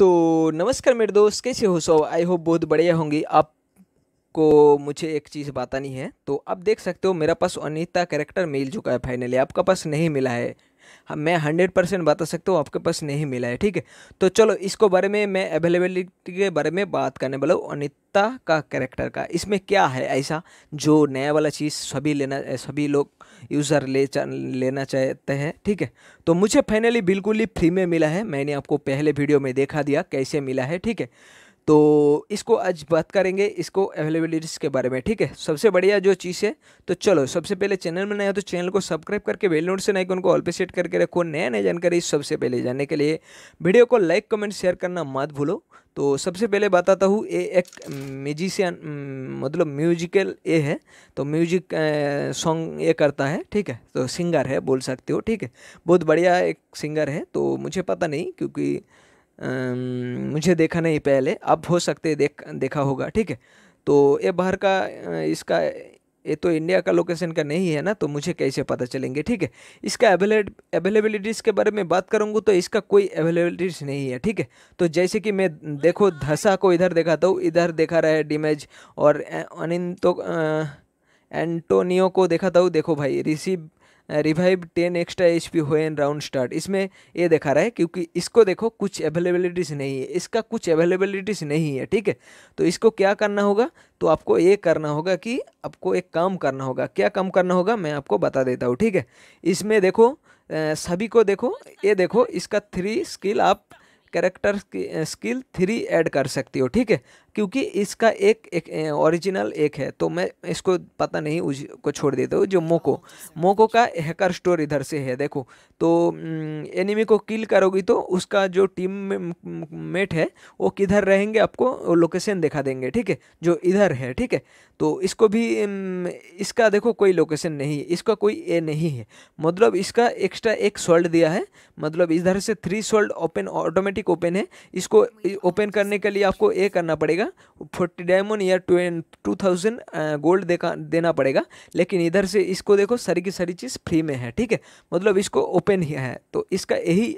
तो नमस्कार मेरे दोस्त कैसे हो सो आई होप बहुत बढ़िया होंगी आपको मुझे एक चीज़ बतानी है तो आप देख सकते हो मेरा पास अनिता कैरेक्टर मिल चुका है फाइनली आपका पास नहीं मिला है हाँ, मैं हंड्रेड परसेंट बता सकता हूँ आपके पास नहीं मिला है ठीक है तो चलो इसको बारे में मैं अवेलेबिलिटी के बारे में बात करने वाला हूँ अनिता का कैरेक्टर का इसमें क्या है ऐसा जो नया वाला चीज़ सभी लेना सभी लोग यूज़र ले चा, लेना चाहते हैं ठीक है तो मुझे फाइनली बिल्कुल ही फ्री में मिला है मैंने आपको पहले वीडियो में देखा दिया कैसे मिला है ठीक है तो इसको आज बात करेंगे इसको अवेलेबिलिटीज के बारे में ठीक है सबसे बढ़िया जो चीज़ है तो चलो सबसे पहले चैनल में नया तो चैनल को सब्सक्राइब करके बेल नोटिफिकेशन आइकन को ऑल पे सेट करके रखो नया नया जानकारी सबसे पहले जानने के लिए वीडियो को लाइक कमेंट शेयर करना मत भूलो तो सबसे पहले बताता हूँ ये एक म्यूजिशियन हम्म, मतलब म्यूजिकल ये है तो म्यूजिक सॉन्ग ये करता है ठीक है तो सिंगर है बोल सकते हो ठीक है बहुत बढ़िया एक सिंगर है तो मुझे पता नहीं क्योंकि मुझे देखा नहीं पहले अब हो सकते देख देखा होगा ठीक है तो ये बाहर का इसका ये तो इंडिया का लोकेशन का नहीं है ना तो मुझे कैसे पता चलेंगे ठीक है इसका अवेलेबिलिटीज़ के बारे में बात करूँगा तो इसका कोई अवेलेबिलिटीज़ नहीं है ठीक है तो जैसे कि मैं देखो धसा को इधर दिखाता हूँ इधर देखा रहा है डिमेज और अनिंतो एंटोनियो को दिखाता हूँ देखो भाई receive revive ten extra H P हो राउंड स्टार्ट इसमें ये देखा रहा है क्योंकि इसको देखो कुछ अवेलेबिलिटीज़ नहीं है इसका कुछ अवेलेबिलिटीज़ नहीं है ठीक है तो इसको क्या करना होगा तो आपको ये करना होगा कि आपको एक काम करना होगा क्या काम करना होगा मैं आपको बता देता हूँ ठीक है इसमें देखो सभी को देखो ये देखो इसका थ्री स्किल आप कैरेक्टर स्किल थ्री ऐड कर सकती हो ठीक है क्योंकि इसका एक एक ओरिजिनल eh, एक है तो मैं इसको पता नहीं उसको छोड़ देता हूँ जो मोको मोको का हैकर स्टोर इधर से है देखो तो एनिमी mm, को किल करोगी तो उसका जो टीम मेट mm, है वो किधर रहेंगे आपको लोकेशन दिखा देंगे ठीक है जो इधर है ठीक है तो इसको भी mm, इसका देखो कोई लोकेशन नहीं है इसका कोई ए नहीं है मतलब इसका एक्स्ट्रा एक सोल्ड दिया है मतलब इधर से three sold open automatic automatic open है इसको ओपन करने के लिए आपको ये करना पड़ेगा फोर्टी डायमंड या टू थाउजेंड गोल्ड देखा देना पड़ेगा लेकिन इधर से इसको देखो सारी की सारी चीज़ फ्री में है ठीक है मतलब इसको ओपन ही है तो इसका यही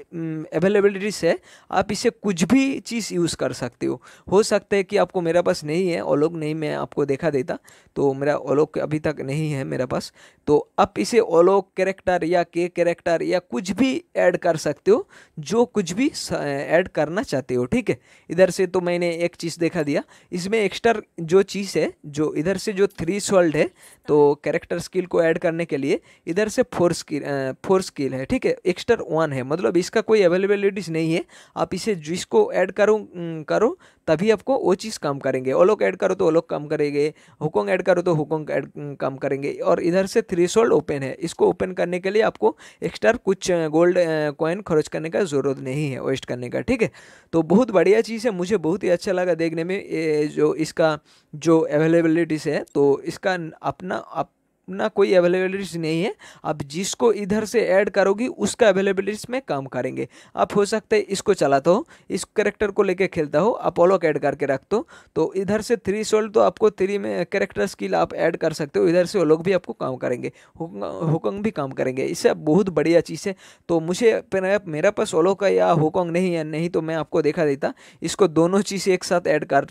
अवेलेबिलिटीज है आप इसे कुछ भी चीज़ यूज़ कर सकते हो हो सकता है कि आपको मेरा पास नहीं है ओलोक नहीं मैं आपको देखा देता तो मेरा ओलोक अभी तक नहीं है मेरा पास तो आप इसे ओलोक कैरेक्टर या के कैरेक्टर या कुछ भी ऐड कर सकते हो जो कुछ भी ऐड करना चाहते हो ठीक है इधर से तो मैंने एक चीज़ देखा दिया इसमें एक्स्ट्रा जो चीज़ है जो इधर से जो थ्री सोल्ड है तो कैरेक्टर स्किल को ऐड करने के लिए इधर से फोर स्किल फोर स्किल है ठीक है एक्स्ट्रा वन है मतलब इसका कोई अवेलेबिलिटीज नहीं है आप इसे जिसको ऐड करो करो तभी आपको वो चीज़ काम करेंगे ओलोक लोग ऐड करो तो वो लोग काम करेंगे हुकोंग ऐड करो तो हुकोंग ऐड काम करेंगे और इधर से थ्री सोल्ड ओपन है इसको ओपन करने के लिए आपको एक्स्ट्रा कुछ गोल्ड कॉइन खर्च करने का ज़रूरत नहीं है वेस्ट करने का ठीक है तो बहुत बढ़िया चीज़ है मुझे बहुत ही अच्छा लगा देखने में जो इसका जो अवेलेबिलिटीज़ है तो इसका अपना आप अपना कोई अवेलेबिलिटीज नहीं है आप जिसको इधर से ऐड करोगी उसका अवेलेबिलिटीज में काम करेंगे आप हो सकता है इसको चलाता हो इस करेक्टर को लेके खेलता हो अपोलो ऐड करके रख दो तो इधर से थ्री सोल्ड तो आपको थ्री में करेक्टर स्किल आप ऐड कर सकते हो इधर से वो लोग भी आपको काम करेंगे हुकंग भी काम करेंगे इससे बहुत बढ़िया चीज़ है तो मुझे मेरा पास ओलो का या हुकंग नहीं है नहीं तो मैं आपको देखा देता इसको दोनों चीज़ एक साथ ऐड कर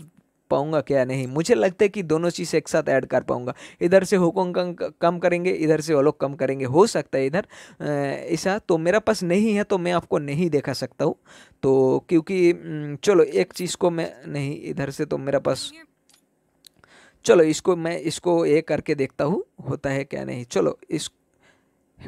पाऊंगा क्या नहीं मुझे लगता है कि दोनों चीज़ एक साथ ऐड कर पाऊंगा इधर से हुकोंग कम करेंगे इधर से वो लोग कम करेंगे हो सकता है इधर ऐसा तो मेरा पास नहीं है तो मैं आपको नहीं देखा सकता हूँ तो क्योंकि चलो एक चीज़ को मैं नहीं इधर से तो मेरा पास चलो इसको मैं इसको ये करके देखता हूँ होता है क्या नहीं चलो इस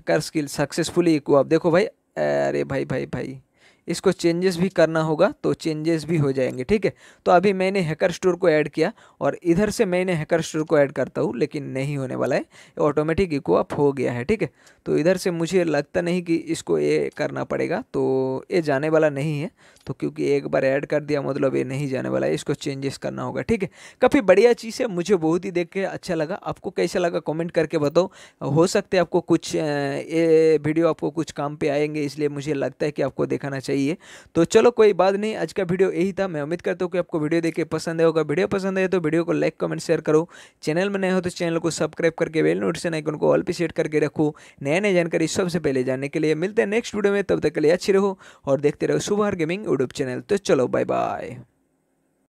कर स्किल सक्सेसफुली को आप देखो भाई अरे भाई भाई भाई, भाई। इसको चेंजेस भी करना होगा तो चेंजेस भी हो जाएंगे ठीक है तो अभी मैंने हैकर स्टोर को ऐड किया और इधर से मैंने हैकर स्टोर को ऐड करता हूँ लेकिन नहीं होने वाला है ऑटोमेटिक इको अप हो गया है ठीक है तो इधर से मुझे लगता नहीं कि इसको ये करना पड़ेगा तो ये जाने वाला नहीं है तो क्योंकि एक बार ऐड कर दिया मतलब ये नहीं जाने वाला है इसको चेंजेस करना होगा ठीक है काफ़ी बढ़िया चीज़ है मुझे बहुत ही देख के अच्छा लगा आपको कैसा लगा कॉमेंट करके बताओ हो सकते आपको कुछ ये वीडियो आपको कुछ काम पर आएंगे इसलिए मुझे लगता है कि आपको देखाना चाहिए चाहिए तो चलो कोई बात नहीं आज का वीडियो यही था मैं उम्मीद करता हूँ कि आपको वीडियो देख के पसंद आएगा वीडियो पसंद आए तो वीडियो को लाइक कमेंट शेयर करो चैनल में नए हो तो चैनल को सब्सक्राइब करके बेल नोटिफिकेशन आइकन को ऑल पे सेट करके रखो नए नए जानकारी सबसे पहले जानने के लिए मिलते हैं नेक्स्ट वीडियो में तब तक के लिए अच्छी रहो और देखते रहो सुबह गेमिंग यूट्यूब चैनल तो चलो बाय बाय